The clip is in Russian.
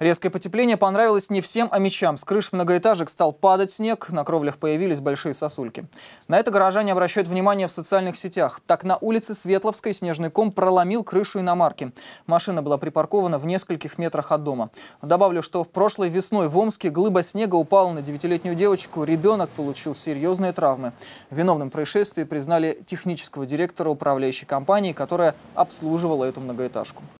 Резкое потепление понравилось не всем омичам. А С крыш многоэтажек стал падать снег, на кровлях появились большие сосульки. На это горожане обращают внимание в социальных сетях. Так на улице Светловской снежный ком проломил крышу иномарки. Машина была припаркована в нескольких метрах от дома. Добавлю, что в прошлой весной в Омске глыба снега упала на девятилетнюю девочку. Ребенок получил серьезные травмы. Виновным происшествие признали технического директора управляющей компании, которая обслуживала эту многоэтажку.